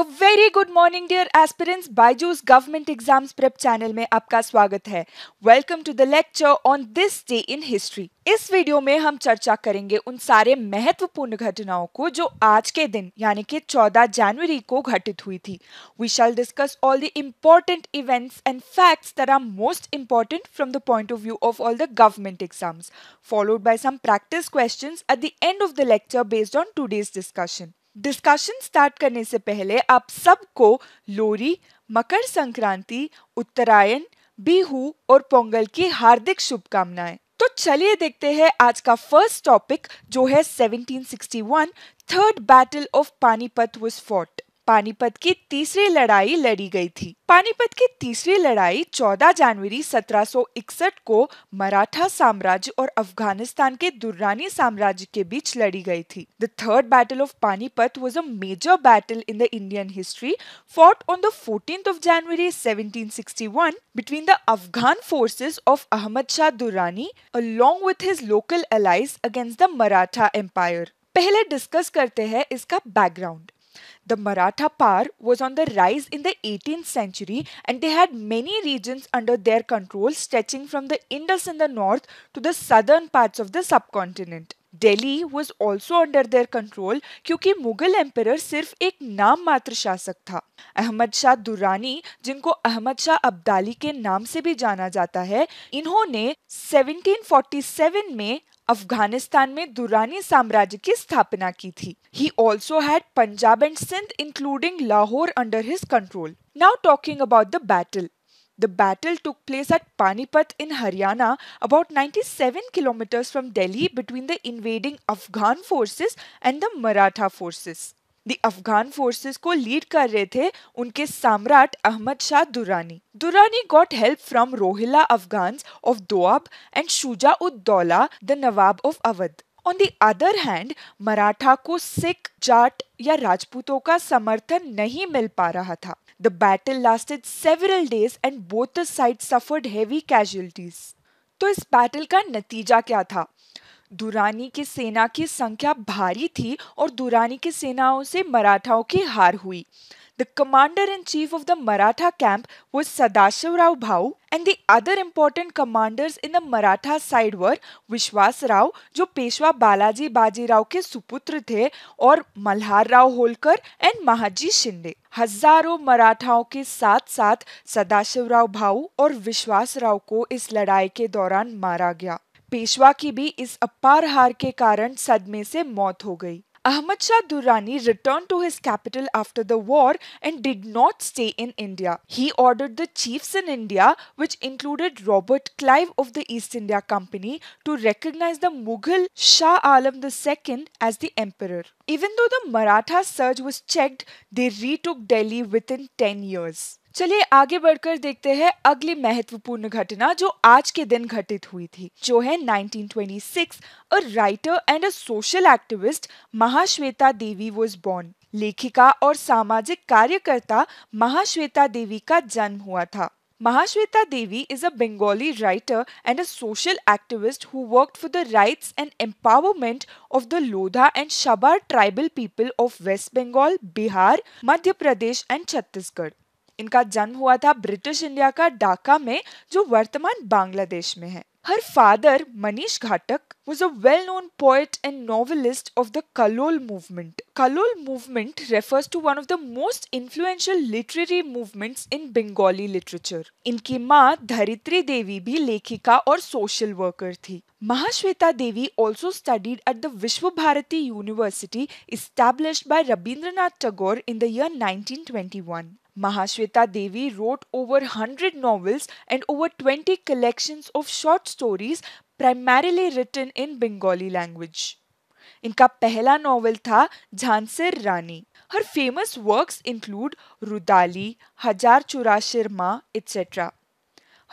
अ very good morning dear aspirants Byju's government exams prep channel में आपका स्वागत है welcome to the lecture on this day in history इस video में हम चर्चा करेंगे उन सारे महत्वपूर्ण घटनाओं को जो आज के दिन यानी कि 14 जनवरी को घटित हुई थी we shall discuss all the important events and facts that are most important from the point of view of all the government exams followed by some practice questions at the end of the lecture based on today's discussion discussion start करने से पहले आप सबको लोरी मकर संक्रांति उत्तरायण बिहू और पोंगल की हार्दिक शुभकामनाएं तो चलिए देखते हैं आज का फर्स्ट टॉपिक जो है 1761 third battle of Panipat was fought Panipat की तीसरी लड़ाई लड़ी गई थी पानीपत की तीसरी लड़ाई 14 जनवरी 1761 को मराठा साम्राज्य और अफगानिस्तान के दुर्रानी साम्राज्य के बीच लड़ी गई थी the third battle of Panipat was a major battle in the Indian history fought on of January seventeen sixty 1761 between the Afghan forces of Ahmad Shah Durrani along with his local allies against the Maratha empire पहले discuss करते हैं इसका background The Maratha power was on the rise in the 18th century and they had many regions under their control stretching from the Indus in the north to the southern parts of the subcontinent. Delhi was also under their control क्योंकि Mughal emperor सिर्फ एक नाम मात्र शासक था अहमद शाह दुरानी जिनको अहमद शाह अब्दाली के नाम से भी जाना जाता है इन्होंने 1747 में अफगानिस्तान में दुरानी साम्राज्य की स्थापना की थी he also had Punjab and Sindh including Lahore under his control now talking about the battle The battle took place at Panipat in Haryana, about 97 kilometers from Delhi, between the invading Afghan forces and the Maratha forces. The Afghan forces को lead कर रहे थे उनके सम्राट Ahmad Shah Durrani Durrani got help from Rohilla Afghan of Doab and Shuja ud Daula the nawab of Awadh on the other hand Maratha को सिख जाट या राजपूतों का समर्थन नहीं मिल पा रहा था the battle lasted several days and both side suffered heavy casualties तो इस बैटल का नतीजा क्या था दुरानी की सेना की संख्या भारी थी और दुरानी की सेनाओं से मराठाओं की हार हुई the commander in chief of the Maratha camp was Sadashivrao Bhau and the other important commanders in the Maratha side were Vishwas Rao जो पेशवा बालाजी बाजीराव के सुपुत्र थे और मल्हार राव होलकर एंड महाजी शिंदे हजारों मराठाओं के साथ साथ सदाशिवराव भाऊ और विश्वास राव को इस लड़ाई के दौरान मारा गया पेशवा की भी इस अपार हार के कारण सदमे से मौत हो गई Ahmad Shah Durrani return to his capital after the war and did not stay in India he order the chief in India which included Robert Clive of the East India Company to recognise the Mughal Shah Alam the second as the emperor even though the Maratha surge was checked they retook Delhi within ten years चलिए आगे बढ़कर देखते हैं अगली महत्वपूर्ण घटना जो आज के दिन घटित हुई थी जो है 1926 a writer and a social activist Mahasweta Devi was born लेखिका और सामाजिक कार्यकर्ता महाश्वेता देवी का जन्म हुआ था Mahasweta Devi is a Bengali writer and a social activist who work for the rights and empowerment of the Lodha and Shabar tribal people of West Bengal Bihar Madhya Pradesh and Chhattisgarh इनका जन्म हुआ था ब्रिटिश इंडिया का डाका में जो वर्तमान बांग्लादेश में है हर father Manish Ghatak was a well known poet and novelist of the Kallol movement Kallol movement refers to one of the most influential literary movements in Bengali literature इनकी माँ धरित्री देवी भी लेखिका और सोशल वर्कर थी Mahasweta Devi also studied at the Vishva Bharati university establish by Rabindranath Tagore in the year one Mahashweta Devi wrote over 100 novels and over 20 collections of short stories, primarily written in Bengali language. इनका पहला novel था Jhansir Rani her famous works include Rudali Hajar Churashirma etc.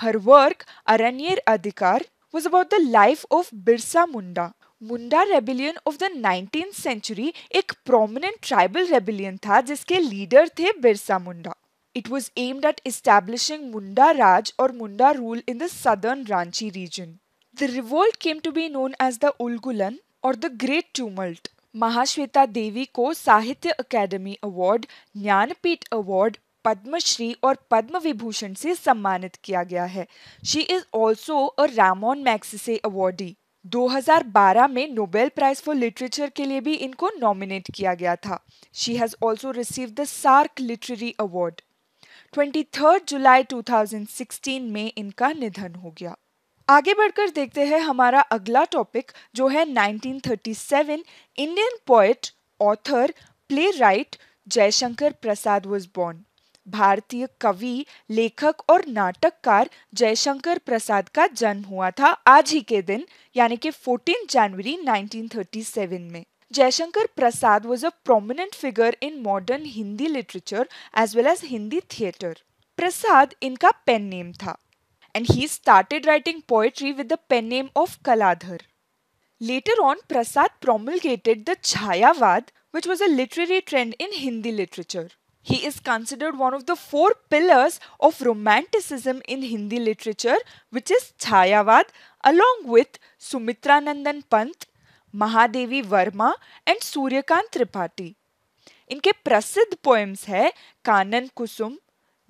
Her work, Aranyer Adhikar, was about the life of Birsa Munda, Munda rebellion of the nineteenth century एक prominent tribal rebellion था जिसके leader थे Birsa Munda it was aimed at establishing Munda Raj और Munda rule in the southern Ranchi region the revolt came to be known as the Ulgulan और the great Tumult. Mahasweta Devi को Sahitya academy award Jnanpith award Padmashri और पद्म विभूषण से सम्मानित किया गया है she is also a रामोन मैक्सिसे awardee 2012 में नोबेल प्राइज फॉर लिटरेचर के लिए भी इनको नॉमिनेट किया गया था she has also receive the SAARC literary award 23 जुलाई 2016 में इनका निधन हो गया आगे बढ़कर देखते हैं हमारा अगला टॉपिक जो है 1937 Indian poet author playwright Jaishankar Prasad was born भारतीय कवि लेखक और नाटककार जयशंकर प्रसाद का जन्म हुआ था आज ही के दिन यानी कि 14 जनवरी 1937 में Jaishankar Prasad was a prominent figure in modern Hindi literature as well as Hindi theatre Prasad इनका पेन नेम था and he started writing poetry with the pen name of Kaladhar later on Prasad promulgated the Chhayavad which was a literary trend in Hindi literature He is considered one of the four pillars of Romanticism in Hindi literature, which is chhayavad along with Sumitranandan Pant, Mahadevi Verma, and Suryakant Tripathi. इनके प्रसिद्ध poems है कानन कुसुम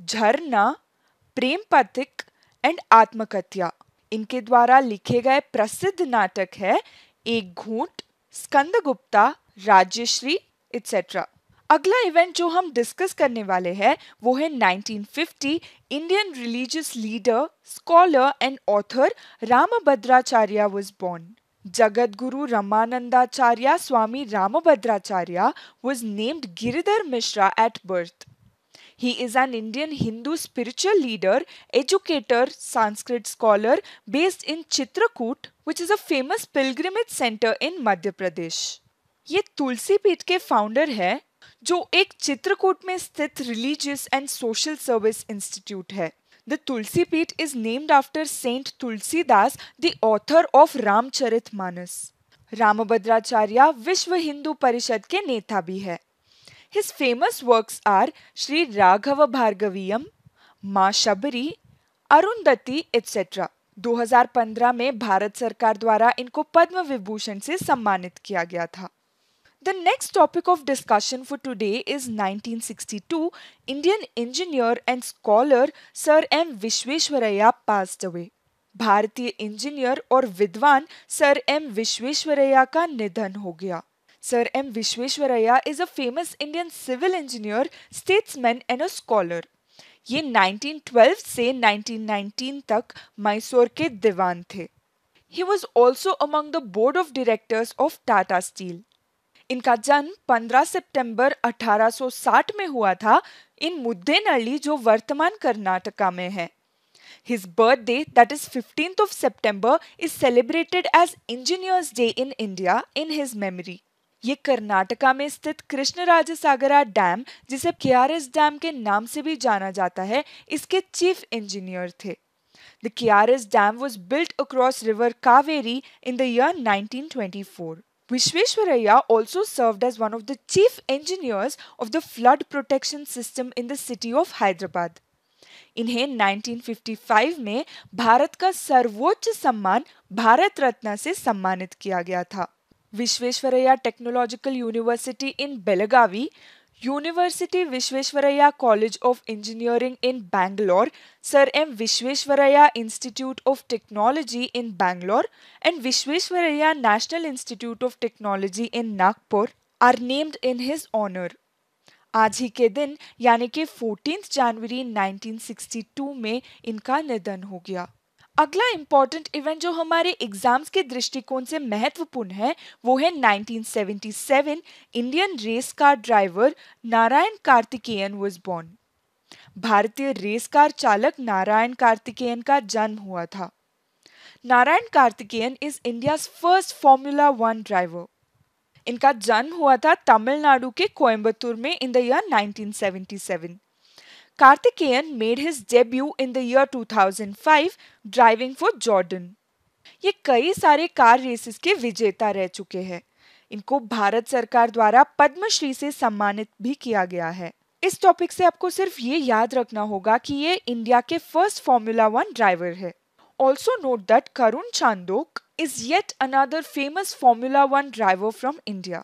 झरना प्रेम पथिक and आत्मकथ्या इनके द्वारा लिखे गए प्रसिद्ध नाटक है एक घूंट स्कंद गुप्ता राज्यश्री इट्सेट्रा अगला इवेंट जो हम डिस्कस करने वाले हैं वो है 1950 Indian religious leader scholar and author Rambhadracharya was born Jagad Guru Ramanandacharya Swami Rambhadracharya was named Giridhar Mishra at birth he is an Indian Hindu spiritual leader educator Sanskrit scholar based in Chitrakoot which is a famous pilgrimage centre in Madhya Pradesh ये तुलसी पीठ के फाउंडर है जो एक चित्रकूट में स्थित religious and social service institute है the Tulsi Peeth is named after saint Tulsidas the of Ramcharit Manas Rambhadracharya Vishva Hindu Parishad के नेता भी है his famous works are Shri Raghav Bhargaviyam Maa Shabari Arundhati etcetera 2015 में भारत सरकार द्वारा इनको पद्म विभूषण से सम्मानित किया गया था The next topic of discussion for today is 1962. Indian engineer and scholar Sir M. Vishweshwaraya passed away. भारतीय इंजीनियर और विद्वान सर एम विश्वेश्वरैया का निधन हो गया Sir M Visvesvaraya is a famous Indian civil engineer statesman and a scholar ये 1912 से 1919 तक मैसूर के दीवान थे he was also among the board of directors of Tata steel इनका जन्म 15 सितंबर 1860 में हुआ था इन मुद्देनल्ली जो वर्तमान कर्नाटका में है His birthday, that is 15th of September is celebrated as engineers day in India in his memory ये कर्नाटका में स्थित कृष्ण राज सागरा डैम जिसे के आर एस डैम के नाम से भी जाना जाता है इसके चीफ इंजीनियर थे the K R S dam was built across river Kaveri in the year four Vishweshwaraya also served as one of the chief engineers of the flood protection system in the city of Hyderabad. इन्हें 1955 में भारत का सर्वोच्च सम्मान भारत रत्न से सम्मानित किया गया था Visvesvaraya technological university in Belagavi University Vishveshwaraya College of Engineering in Bangalore, Sir M. Vishveshwaraya Institute of Technology in Bangalore, and Vishveshwaraya National Institute of Technology in Nagpur are named in his honor. आज ही के दिन यानी कि 14 जनवरी 1962 में इनका निधन हो गया अगला इम्पॉर्टेंट इवेंट जो हमारे एग्जाम्स के दृष्टिकोण से महत्वपूर्ण है वो है 1977 Indian race car driver Narain Karthikeyan was born भारतीय रेस कार चालक नारायण कार्तिकेयन का जन्म हुआ था Narain Karthikeyan is India first formula one driver इनका जन्म हुआ था तमिलनाडु के कोयम्बतूर में in the year 1977 Karthikeyan made his debut in the year 2005 driving for Jordan. ये कई सारे कार रेसेस के विजेता रह चुके हैं इनको भारत सरकार द्वारा पद्मश्री से सम्मानित भी किया गया है इस टॉपिक से आपको सिर्फ ये याद रखना होगा कि ये इंडिया के फर्स्ट फॉर्मूला वन ड्राइवर है also note that Karun Chandhok is yet another famous formula one driver from India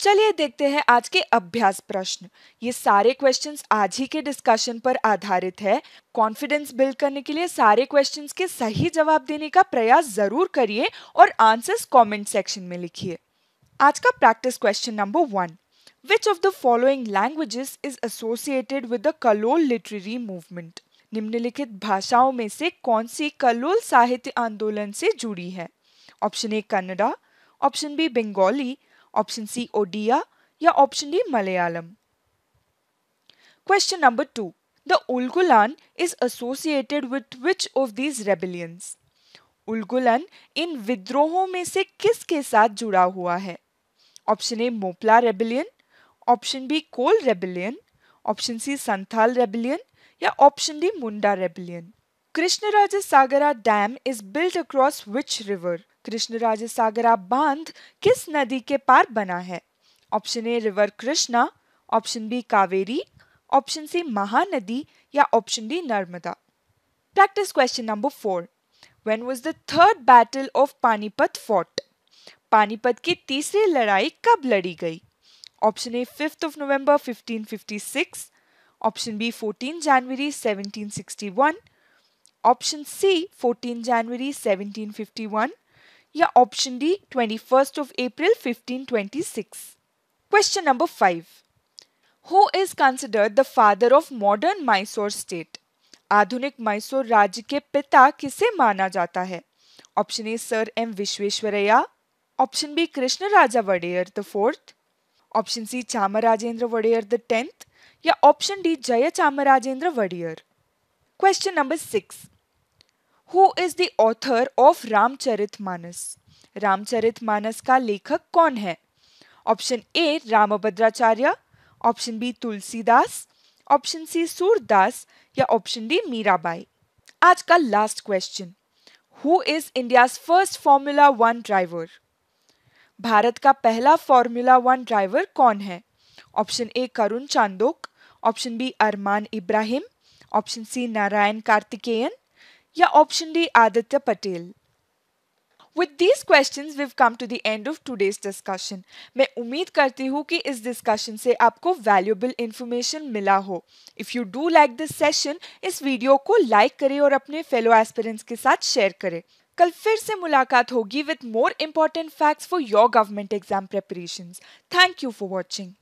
चलिए देखते हैं आज के अभ्यास प्रश्न ये सारे क्वेश्चंस आज ही के डिस्कशन पर आधारित है कॉन्फिडेंस बिल्ड करने के लिए सारे क्वेश्चंस के सही जवाब देने का प्रयास जरूर करिए और आंसर्स कमेंट सेक्शन में लिखिए आज का practice question number one which of the following languages is associated with the Kallol literary movement निम्नलिखित भाषाओं में से कौन सी कलोल साहित्य आंदोलन से जुड़ी है option A Kannada option B Bengali option C Odia या option D Malayalam question number two the Ulgulan is associated with which of these rebellions Ulgulan इन विद्रोहों में से किसके साथ जुड़ा हुआ है option A Moplah rebellion option B Kol rebellion option C Santhal rebellion या option D Munda rebellion Krishnarajasagara Dam is built across which river? Krishnarajasagara बांध किस नदी के पार बना है option A river Krishna option B Kaveri option C Mahanadi या option D Narmada practice question number four when was the third battle of Panipat fought Panipat की तीसरी लड़ाई कब लड़ी गई option A fifth of November 1556 option B 14 January 1761 option C 14 January 1751 या option D 21 of April 1526 question number 5 who is considered the father of modern Mysore state आधुनिक मैसूर राज्य के पिता किसे माना जाता है option A Sir M Visvesvaraya option B Krishna Raja Wadiyar the fourth option C Chamarajendra Wadiyar the tenth या option D Jaya Chamarajendra वडेयर Question number 6. Who is the author of Ramcharitmanas? Ramcharitmanas का लेखक कौन है option A Rambhadracharya option B Tulsidas option C Surdas या ऑप्शन डी मीराबाई आज का last question who is India first formula one driver Bharat का पहला फॉर्मूला वन ड्राइवर कौन है option A Karun Chandhok option B Armaan Ebrahim option C Narain Karthikeyan या option D Aditya Patel with these question we come to the end of today's discussion मैं उम्मीद करती हूँ कि इस डिस्कशन से आपको वैल्यूबल इन्फॉर्मेशन मिला हो if you do like this session इस वीडियो को लाइक करें और अपने फेलो एस्पिरेंट्स के साथ शेयर करें कल फिर से मुलाकात होगी with more important facts for your government exam preparation thank you for watching